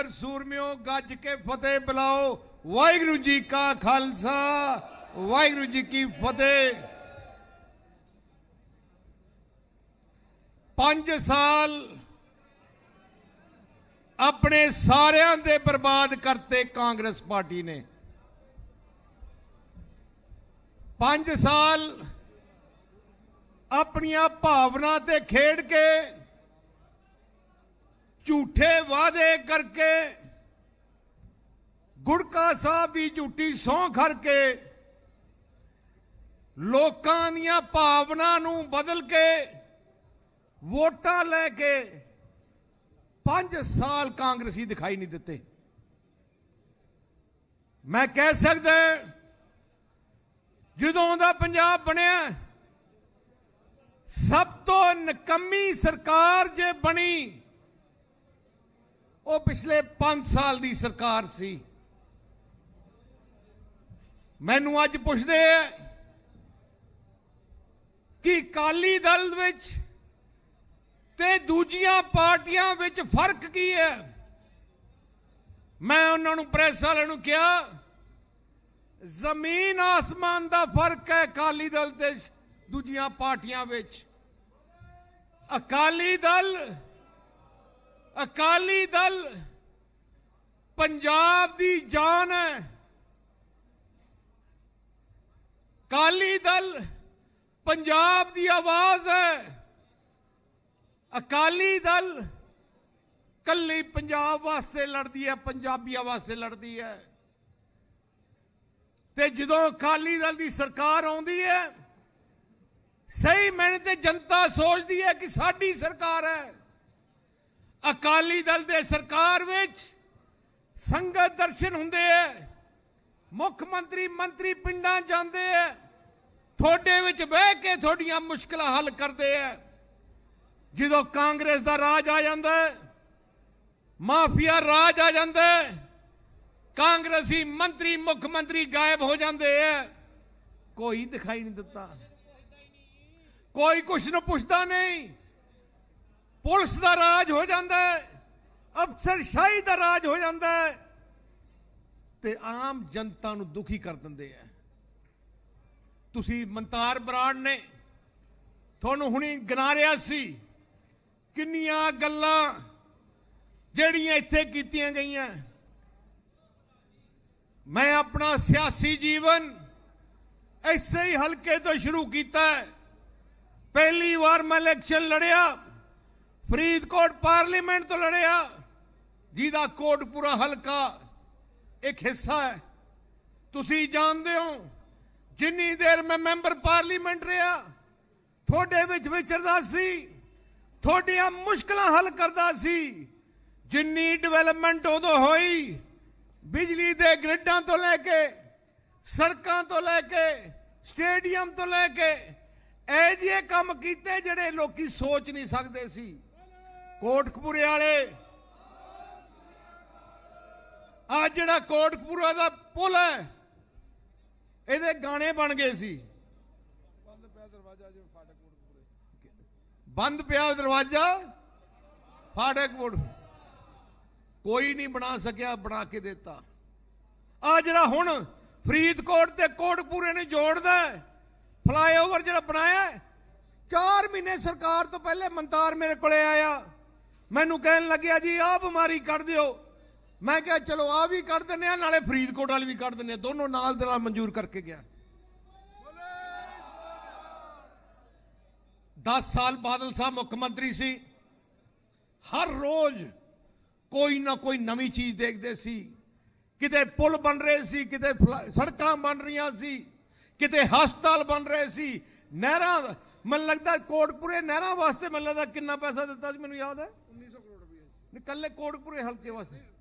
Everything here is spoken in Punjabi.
ਬਹਾਦਰ ਸੂਰਮਿਓ ਗੱਜ ਕੇ ਫਤਿਹ ਬੁਲਾਓ ਵਾਹਿਗੁਰੂ ਜੀ ਕਾ ਖਾਲਸਾ ਵਾਹਿਗੁਰੂ ਜੀ ਕੀ ਫਤਿਹ 5 ਸਾਲ ਆਪਣੇ ਸਾਰਿਆਂ ਦੇ ਬਰਬਾਦ ਕਰਤੇ ਕਾਂਗਰਸ ਪਾਰਟੀ ਨੇ 5 ਸਾਲ ਆਪਣੀਆਂ ਭਾਵਨਾ ਤੇ ਖੇਡ ਕੇ ਝੂਠੇ ਵਾਅਦੇ ਕਰਕੇ ਗੁੜਕਾ ਸਾਹਿਬ ਦੀ ਝੂਠੀ ਸੌਂ ਖਰਕੇ ਲੋਕਾਂ ਦੀਆਂ ਭਾਵਨਾ ਨੂੰ ਬਦਲ ਕੇ ਵੋਟਾਂ ਲੈ ਕੇ 5 ਸਾਲ ਕਾਂਗਰਸੀ ਦਿਖਾਈ ਨਹੀਂ ਦਿੱਤੇ ਮੈਂ ਕਹਿ ਸਕਦਾ ਜਦੋਂ ਦਾ ਪੰਜਾਬ ਬਣਿਆ ਸਭ ਤੋਂ ਨਕਮੀ ਸਰਕਾਰ ਜੇ ਬਣੀ ਉਹ ਪਿਛਲੇ 5 ਸਾਲ ਦੀ ਸਰਕਾਰ ਸੀ ਮੈਨੂੰ ਅੱਜ ਪੁੱਛਦੇ ਆ ਕਿ ਕਾਲੀ ਦਲ ਵਿੱਚ ਤੇ ਦੂਜੀਆਂ ਪਾਰਟੀਆਂ ਵਿੱਚ ਫਰਕ ਕੀ ਹੈ ਮੈਂ ਉਹਨਾਂ ਨੂੰ ਪ੍ਰੈਸ ਵਾਲਿਆਂ ਨੂੰ ਕਿਹਾ ਜ਼ਮੀਨ ਆਸਮਾਨ ਦਾ ਫਰਕ ਹੈ ਕਾਲੀ ਦਲ ਤੇ ਦੂਜੀਆਂ ਪਾਰਟੀਆਂ ਵਿੱਚ ਅਕਾਲੀ ਦਲ ਅਕਾਲੀ ਦਲ ਪੰਜਾਬ ਦੀ ਜਾਨ ਹੈ ਅਕਾਲੀ ਦਲ ਪੰਜਾਬ ਦੀ ਆਵਾਜ਼ ਹੈ ਅਕਾਲੀ ਦਲ ਕੱਲੀ ਪੰਜਾਬ ਵਾਸਤੇ ਲੜਦੀ ਹੈ ਪੰਜਾਬੀਆਂ ਵਾਸਤੇ ਲੜਦੀ ਹੈ ਤੇ ਜਦੋਂ ਅਕਾਲੀ ਦਲ ਦੀ ਸਰਕਾਰ ਆਉਂਦੀ ਹੈ ਸਹੀ ਮਿਹਨਤ ਤੇ ਜਨਤਾ ਸੋਚਦੀ ਹੈ ਕਿ ਸਾਡੀ ਸਰਕਾਰ ਹੈ ਅਕਾਲੀ ਦਲ ਦੇ ਸਰਕਾਰ ਵਿੱਚ ਸੰਗਤ ਦਰਸ਼ਨ ਹੁੰਦੇ ਐ ਮੁੱਖ ਮੰਤਰੀ ਮੰਤਰੀ ਪਿੰਡਾਂ ਜਾਂਦੇ ਐ ਥੋੜੇ ਵਿੱਚ ਬਹਿ ਕੇ ਤੁਹਾਡੀਆਂ ਮੁਸ਼ਕਲਾਂ ਹੱਲ ਕਰਦੇ ਐ ਜਦੋਂ ਕਾਂਗਰਸ ਦਾ ਰਾਜ ਆ ਜਾਂਦਾ ਮਾਫੀਆ ਰਾਜ ਆ ਜਾਂਦਾ ਕਾਂਗਰਸੀ ਮੰਤਰੀ ਮੁੱਖ ਮੰਤਰੀ ਗਾਇਬ ਹੋ ਜਾਂਦੇ ਐ ਕੋਈ ਦਿਖਾਈ ਨਹੀਂ ਦਿੱਤਾ ਕੋਈ ਕੁਛ ਨੂੰ ਪੁੱਛਦਾ ਨਹੀਂ ਪੁਲਿਸ ਦਾ ਰਾਜ ਹੋ ਜਾਂਦਾ ਹੈ ਸ਼ਾਹੀ ਦਾ ਰਾਜ ਹੋ ਜਾਂਦਾ ਹੈ ਤੇ ਆਮ ਜਨਤਾ ਨੂੰ ਦੁਖੀ ਕਰ ਦਿੰਦੇ ਆ ਤੁਸੀਂ ਮੰਤਾਰ ਬਰਾੜ ਨੇ ਤੁਹਾਨੂੰ ਹੁਣੀ ਗਿਣਾ ਰਿਆ ਸੀ ਕਿੰਨੀਆਂ ਗੱਲਾਂ ਜਿਹੜੀਆਂ ਇੱਥੇ ਕੀਤੀਆਂ ਗਈਆਂ ਮੈਂ ਆਪਣਾ ਸਿਆਸੀ ਜੀਵਨ ਐਸੇ ਹੀ ਹਲਕੇ ਤੋਂ ਸ਼ੁਰੂ ਕੀਤਾ ਪਹਿਲੀ ਵਾਰ ਮੈਂ ਇਲੈਕਸ਼ਨ ਲੜਿਆ ਫਰੀਦਕੋਟ ਪਾਰਲੀਮੈਂਟ ਤੋਂ ਲੜਿਆ ਜਿਹਦਾ ਕੋਟਪੂਰਾ ਹਲਕਾ ਇੱਕ ਹਿੱਸਾ ਹੈ ਤੁਸੀਂ ਜਾਣਦੇ ਹੋ ਜਿੰਨੀ ਦੇਰ ਮੈਂ ਮੈਂਬਰ ਪਾਰਲੀਮੈਂਟ ਰਿਹਾ ਤੁਹਾਡੇ ਵਿੱਚ ਵਿਚਰਦਾ ਸੀ ਤੁਹਾਡੀਆਂ ਮੁਸ਼ਕਲਾਂ ਹੱਲ ਕਰਦਾ ਸੀ ਜਿੰਨੀ ਡਿਵੈਲਪਮੈਂਟ ਉਦੋਂ ਹੋਈ ਬਿਜਲੀ ਦੇ ਗ੍ਰਿਡਾਂ ਤੋਂ ਲੈ ਕੇ ਸੜਕਾਂ ਤੋਂ ਲੈ ਕੇ ਸਟੇਡੀਅਮ ਤੋਂ ਲੈ ਕੇ ਇਹ ਜਿਹੇ ਕੰਮ ਕੀਤੇ ਜਿਹੜੇ ਲੋਕੀ ਸੋਚ ਨਹੀਂ ਸਕਦੇ ਸੀ ਕੋਟਕਪੂਰੇ ਵਾਲੇ ਆ ਜਿਹੜਾ ਕੋਟਕਪੂਰਾ ਦਾ ਪੁਲ ਹੈ ਇਹਦੇ ਗਾਣੇ ਬਣ ਗਏ ਸੀ ਬੰਦ ਪਿਆ ਦਰਵਾਜ਼ਾ ਜਿਵੇਂ ਫਾਟਕ ਕੋਟਕਪੂਰੇ ਬੰਦ ਪਿਆ ਦਰਵਾਜ਼ਾ ਫਾਟਕ ਕੋਟ ਕੋਈ ਨਹੀਂ ਬਣਾ ਸਕਿਆ ਬਣਾ ਕੇ ਦਿੱਤਾ ਆ ਜਿਹੜਾ ਹੁਣ ਫਰੀਦਕੋਟ ਤੇ ਕੋਟਕਪੂਰੇ ਨੂੰ ਜੋੜਦਾ ਫਲਾਈਓਵਰ ਜਿਹੜਾ ਬਣਾਇਆ 4 ਮਹੀਨੇ ਸਰਕਾਰ ਤੋਂ ਪਹਿਲੇ ਮੰਤਾਰ ਮੇਰੇ ਕੋਲੇ ਆਇਆ ਮੈਨੂੰ ਕਹਿਣ ਲੱਗਿਆ ਜੀ ਆਹ ਬਿਮਾਰੀ ਕੱਢ ਦਿਓ ਮੈਂ ਕਿਹਾ ਚਲੋ ਆ ਵੀ ਕੱਢ ਦਿੰਨੇ ਆ ਨਾਲੇ ਫਰੀਦਕੋਟ ਵਾਲੀ ਵੀ ਕੱਢ ਦਿੰਨੇ ਆ ਦੋਨੋਂ ਨਾਲ ਦੇ ਨਾਲ ਮਨਜ਼ੂਰ ਕਰਕੇ ਗਿਆ 10 ਸਾਲ ਬਾਦਲ ਸਾਹਿਬ ਮੁੱਖ ਮੰਤਰੀ ਸੀ ਹਰ ਰੋਜ਼ ਕੋਈ ਨਾ ਕੋਈ ਨਵੀਂ ਚੀਜ਼ ਦੇਖਦੇ ਸੀ ਕਿਤੇ ਪੁਲ ਬਣ ਰਹੇ ਸੀ ਕਿਤੇ ਸੜਕਾਂ ਬਣ ਰਹੀਆਂ ਸੀ ਕਿਤੇ ਹਸਪਤਾਲ ਬਣ ਰਹੇ ਸੀ ਨਹਿਰਾਂ ਮੈਨੂੰ ਲੱਗਦਾ ਕੋਟਪੁਰੇ ਨਹਿਰਾਂ ਵਾਸਤੇ ਮੈਨੂੰ ਲੱਗਦਾ ਕਿੰਨਾ ਪੈਸਾ ਦਿੱਤਾ ਸੀ ਮੈਨੂੰ ਯਾਦ ਹੈ 1900 ਕਰੋੜ ਰੁਪਏ ਨੇ ਕੱਲੇ ਕੋਟਪੁਰੇ ਹਲਕੇ ਵਾਸਤੇ